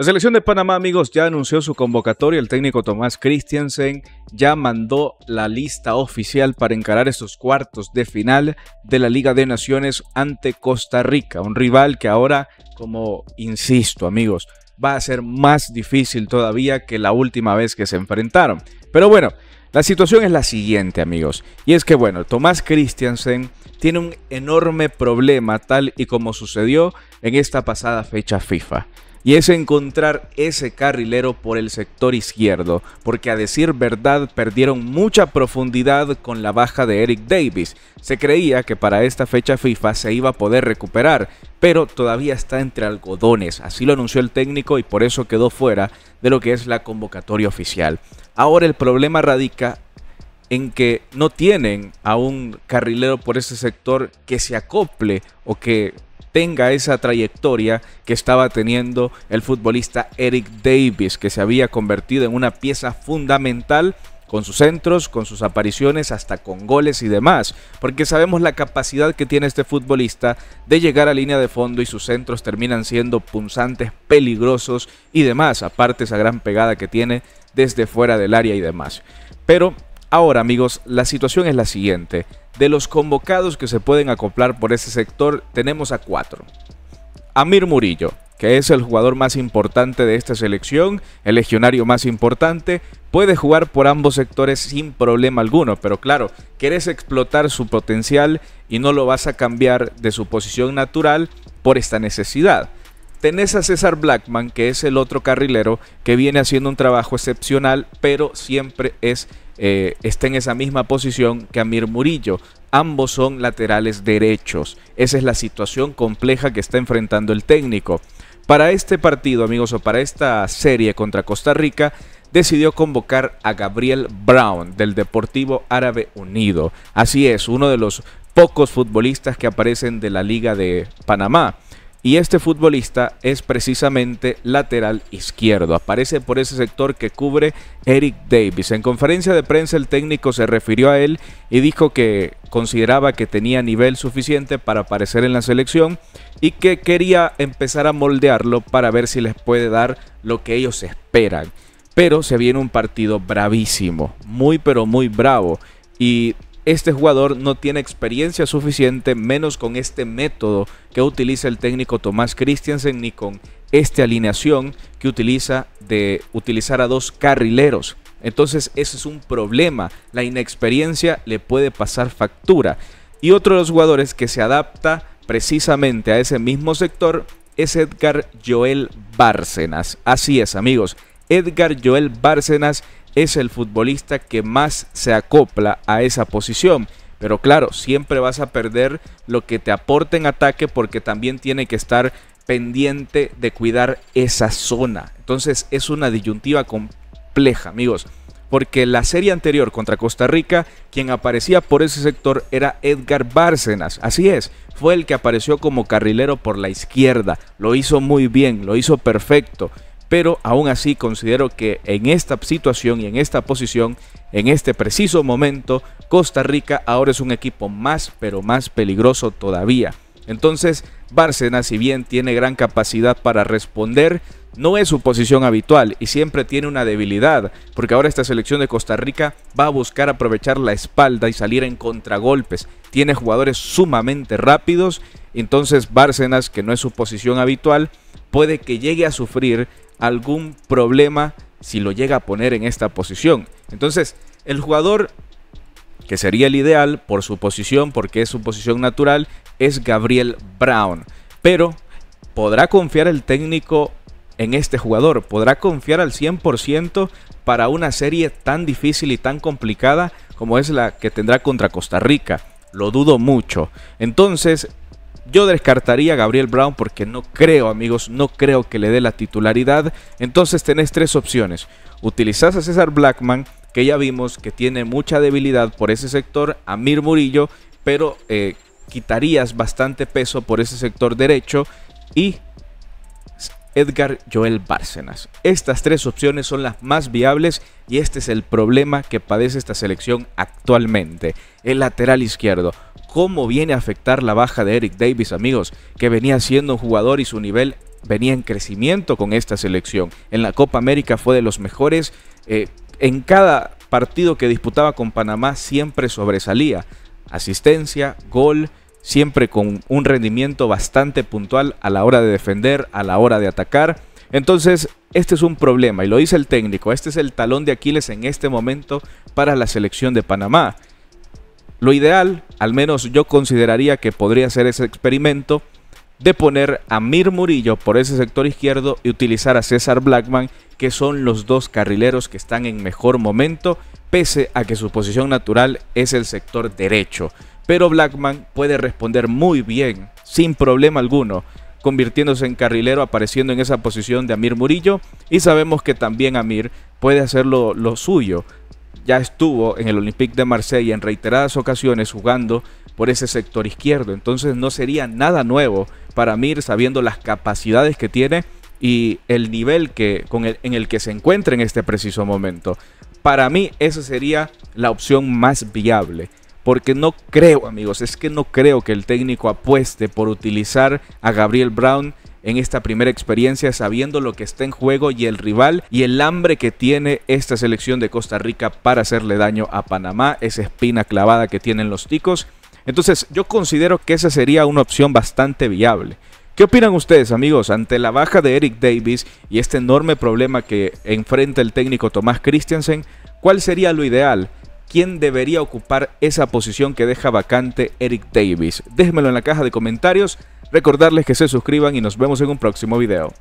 La selección de Panamá, amigos, ya anunció su convocatoria. El técnico Tomás Christiansen ya mandó la lista oficial para encarar estos cuartos de final de la Liga de Naciones ante Costa Rica, un rival que ahora, como insisto, amigos, va a ser más difícil todavía que la última vez que se enfrentaron. Pero bueno, la situación es la siguiente, amigos, y es que bueno, Tomás Christiansen tiene un enorme problema tal y como sucedió en esta pasada fecha FIFA y es encontrar ese carrilero por el sector izquierdo, porque a decir verdad perdieron mucha profundidad con la baja de Eric Davis. Se creía que para esta fecha FIFA se iba a poder recuperar, pero todavía está entre algodones, así lo anunció el técnico y por eso quedó fuera de lo que es la convocatoria oficial. Ahora el problema radica en que no tienen a un carrilero por ese sector que se acople o que tenga esa trayectoria que estaba teniendo el futbolista Eric Davis, que se había convertido en una pieza fundamental con sus centros, con sus apariciones, hasta con goles y demás, porque sabemos la capacidad que tiene este futbolista de llegar a línea de fondo y sus centros terminan siendo punzantes, peligrosos y demás, aparte esa gran pegada que tiene desde fuera del área y demás. Pero ahora amigos, la situación es la siguiente, de los convocados que se pueden acoplar por ese sector, tenemos a cuatro. Amir Murillo, que es el jugador más importante de esta selección, el legionario más importante, puede jugar por ambos sectores sin problema alguno, pero claro, querés explotar su potencial y no lo vas a cambiar de su posición natural por esta necesidad. Tenés a César Blackman, que es el otro carrilero, que viene haciendo un trabajo excepcional, pero siempre es, eh, está en esa misma posición que Amir Murillo. Ambos son laterales derechos. Esa es la situación compleja que está enfrentando el técnico. Para este partido, amigos, o para esta serie contra Costa Rica, decidió convocar a Gabriel Brown del Deportivo Árabe Unido. Así es, uno de los pocos futbolistas que aparecen de la Liga de Panamá. Y este futbolista es precisamente lateral izquierdo. Aparece por ese sector que cubre Eric Davis. En conferencia de prensa el técnico se refirió a él y dijo que consideraba que tenía nivel suficiente para aparecer en la selección y que quería empezar a moldearlo para ver si les puede dar lo que ellos esperan. Pero se viene un partido bravísimo, muy pero muy bravo. Y este jugador no tiene experiencia suficiente, menos con este método que utiliza el técnico Tomás Christiansen, ni con esta alineación que utiliza de utilizar a dos carrileros. Entonces ese es un problema, la inexperiencia le puede pasar factura. Y otro de los jugadores que se adapta precisamente a ese mismo sector es Edgar Joel Bárcenas. Así es amigos, Edgar Joel Bárcenas es el futbolista que más se acopla a esa posición. Pero claro, siempre vas a perder lo que te aporte en ataque porque también tiene que estar pendiente de cuidar esa zona. Entonces es una disyuntiva compleja, amigos. Porque la serie anterior contra Costa Rica, quien aparecía por ese sector era Edgar Bárcenas. Así es, fue el que apareció como carrilero por la izquierda. Lo hizo muy bien, lo hizo perfecto pero aún así considero que en esta situación y en esta posición, en este preciso momento, Costa Rica ahora es un equipo más, pero más peligroso todavía. Entonces, Bárcenas, si bien tiene gran capacidad para responder, no es su posición habitual y siempre tiene una debilidad, porque ahora esta selección de Costa Rica va a buscar aprovechar la espalda y salir en contragolpes. Tiene jugadores sumamente rápidos, entonces Bárcenas, que no es su posición habitual, puede que llegue a sufrir algún problema si lo llega a poner en esta posición. Entonces, el jugador que sería el ideal por su posición, porque es su posición natural, es Gabriel Brown. Pero, ¿podrá confiar el técnico en este jugador? ¿Podrá confiar al 100% para una serie tan difícil y tan complicada como es la que tendrá contra Costa Rica? Lo dudo mucho. Entonces, yo descartaría a Gabriel Brown porque no creo, amigos, no creo que le dé la titularidad. Entonces tenés tres opciones. Utilizás a César Blackman, que ya vimos que tiene mucha debilidad por ese sector, a Mir Murillo, pero eh, quitarías bastante peso por ese sector derecho y Edgar Joel Bárcenas. Estas tres opciones son las más viables y este es el problema que padece esta selección actualmente. El lateral izquierdo. ¿Cómo viene a afectar la baja de Eric Davis, amigos? Que venía siendo un jugador y su nivel venía en crecimiento con esta selección. En la Copa América fue de los mejores. Eh, en cada partido que disputaba con Panamá siempre sobresalía. Asistencia, gol siempre con un rendimiento bastante puntual a la hora de defender, a la hora de atacar. Entonces, este es un problema y lo dice el técnico, este es el talón de Aquiles en este momento para la selección de Panamá. Lo ideal, al menos yo consideraría que podría ser ese experimento de poner a Mir Murillo por ese sector izquierdo y utilizar a César Blackman, que son los dos carrileros que están en mejor momento, pese a que su posición natural es el sector derecho pero Blackman puede responder muy bien, sin problema alguno, convirtiéndose en carrilero, apareciendo en esa posición de Amir Murillo, y sabemos que también Amir puede hacer lo, suyo. Ya estuvo en el Olympique de Marsella en reiteradas ocasiones jugando por ese sector izquierdo, entonces no sería nada nuevo para Amir sabiendo las capacidades que tiene y el nivel que, con en el que se encuentra en este preciso momento. Para mí esa sería la opción más viable. Porque no creo, amigos, es que no creo que el técnico apueste por utilizar a Gabriel Brown en esta primera experiencia sabiendo lo que está en juego y el rival y el hambre que tiene esta selección de Costa Rica para hacerle daño a Panamá, esa espina clavada que tienen los ticos. Entonces yo considero que esa sería una opción bastante viable. ¿Qué opinan ustedes amigos ante la baja de Eric Davis y este enorme problema que enfrenta el técnico Tomás Christiansen? ¿Cuál sería lo ideal? quién debería ocupar esa posición que deja vacante Eric Davis. Déjenmelo en la caja de comentarios, recordarles que se suscriban y nos vemos en un próximo video.